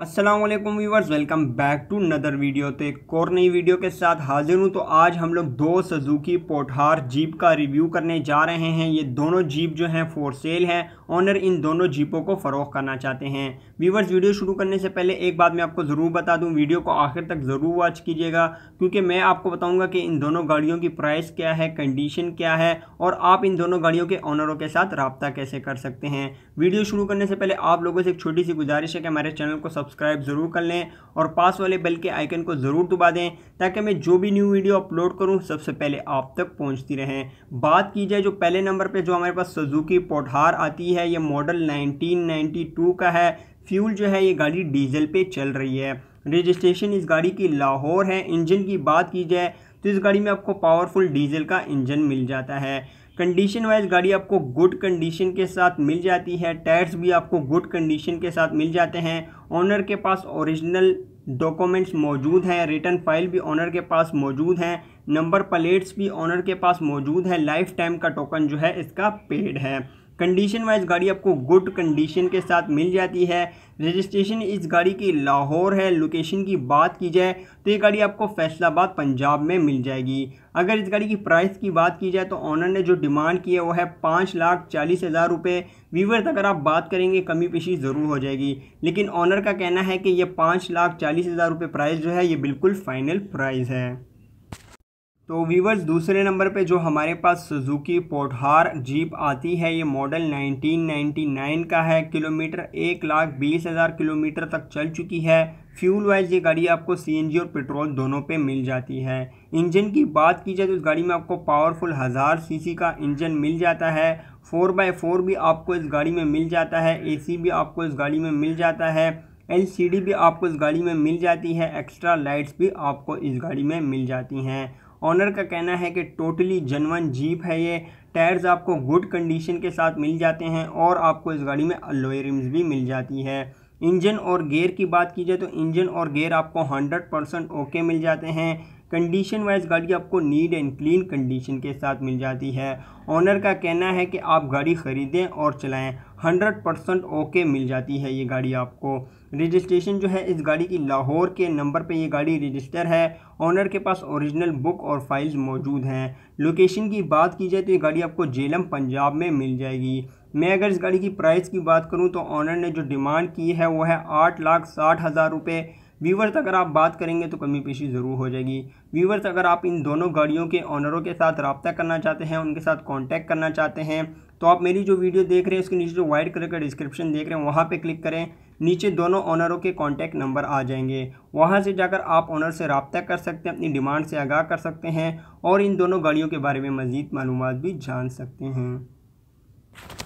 Aslam viewers welcome back to another video तो एक और नई वीडियो के साथ हाजिर हूँ तो आज हम लोग दो सजुकी पोठार जीप का रिव्यू करने जा रहे हैं ये दोनों जीप जो हैं फॉर सेल हैं ऑनर इन दोनों जीपों को फरोख करना चाहते हैं व्यूवर्स वीडियो शुरू करने से पहले एक बात मैं आपको ज़रूर बता दूँ वीडियो को आखिर तक ज़रूर वॉच कीजिएगा क्योंकि मैं आपको बताऊँगा कि इन दोनों गाड़ियों की प्राइस क्या है कंडीशन क्या है और आप इन दोनों गाड़ियों के ऑनरों के साथ रबता कैसे कर सकते हैं वीडियो शुरू करने से पहले आप लोगों से एक छोटी सी गुजारिश है कि हमारे चैनल को सब्सक्राइब ज़रूर कर लें और पास वाले बेल के आइकन को ज़रूर दबा दें ताकि मैं जो भी न्यू वीडियो अपलोड करूं सबसे पहले आप तक पहुंचती रहें बात की जाए जो पहले नंबर पे जो हमारे पास सुजुकी पोठार आती है ये मॉडल 1992 का है फ्यूल जो है ये गाड़ी डीजल पे चल रही है रजिस्ट्रेशन इस गाड़ी की लाहौर है इंजन की बात की जाए तो इस गाड़ी में आपको पावरफुल डीजल का इंजन मिल जाता है कंडीशन वाइज गाड़ी आपको गुड कंडीशन के साथ मिल जाती है टायर्स भी आपको गुड कंडीशन के साथ मिल जाते हैं ऑनर के पास ओरिजिनल डॉक्यूमेंट्स मौजूद हैं रिटर्न फाइल भी ऑनर के पास मौजूद हैं नंबर प्लेट्स भी ऑनर के पास मौजूद है लाइफ टाइम का टोकन जो है इसका पेड है कंडीशन वाइज गाड़ी आपको गुड कंडीशन के साथ मिल जाती है रजिस्ट्रेशन इस गाड़ी की लाहौर है लोकेशन की बात की जाए तो ये गाड़ी आपको फैसलाबाद पंजाब में मिल जाएगी अगर इस गाड़ी की प्राइस की बात की जाए तो ऑनर ने जो डिमांड की है वो है पाँच लाख चालीस हज़ार रुपये वीवर अगर आप बात करेंगे कमी पेशी ज़रूर हो जाएगी लेकिन ऑनर का कहना है कि ये पाँच लाख चालीस हज़ार रुपये प्राइस जो है ये बिल्कुल फ़ाइनल प्राइस है तो वीवर्स दूसरे नंबर पे जो हमारे पास सुजुकी पोटहार जीप आती है ये मॉडल 1999 का है किलोमीटर एक लाख बीस हज़ार किलोमीटर तक चल चुकी है फ्यूल वाइज ये गाड़ी आपको सीएनजी और पेट्रोल दोनों पे मिल जाती है इंजन की बात की जाए तो इस गाड़ी में आपको पावरफुल हज़ार सीसी का इंजन मिल जाता है फोर बाई फोर भी आपको इस गाड़ी में मिल जाता है ए भी आपको इस गाड़ी में मिल जाता है एल भी आपको इस गाड़ी में मिल जाती है एक्स्ट्रा लाइट्स भी आपको इस गाड़ी में मिल जाती हैं ऑनर का कहना है कि टोटली जनवन जीप है ये टायर्स आपको गुड कंडीशन के साथ मिल जाते हैं और आपको इस गाड़ी में अलोए रिम्स भी मिल जाती है इंजन और गेयर की बात की जाए तो इंजन और गेयर आपको 100 परसेंट ओके मिल जाते हैं कंडीशन वाइज गाड़ी आपको नीट एंड क्लीन कंडीशन के साथ मिल जाती है ऑनर का कहना है कि आप गाड़ी ख़रीदें और चलाएं 100 परसेंट ओके मिल जाती है ये गाड़ी आपको रजिस्ट्रेशन जो है इस गाड़ी की लाहौर के नंबर पे ये गाड़ी रजिस्टर है ऑनर के पास ओरिजिनल बुक और फाइल्स मौजूद हैं लोकेशन की बात की जाए तो ये गाड़ी आपको जेलम पंजाब में मिल जाएगी मैं अगर इस गाड़ी की प्राइस की बात करूँ तो ऑनर ने जो डिमांड की है वो है आठ लाख साठ हज़ार रुपये व्यूवर्स अगर आप बात करेंगे तो कमी पेशी ज़रूर हो जाएगी व्यूवर्स अगर आप इन दोनों गाड़ियों के ऑनरों के साथ रबता करना चाहते हैं उनके साथ कॉन्टैक्ट करना चाहते हैं तो आप मेरी जो वीडियो देख रहे हैं उसके नीचे जो वाइट कलर का डिस्क्रिप्शन देख रहे हैं वहाँ पर क्लिक करें नीचे दोनों ऑनरों के कॉन्टैक्ट नंबर आ जाएंगे वहाँ से जाकर आप ऑनर से रबता कर सकते हैं अपनी डिमांड से आगाह कर सकते हैं और इन दोनों गाड़ियों के बारे में मज़ीद मालूम भी जान सकते हैं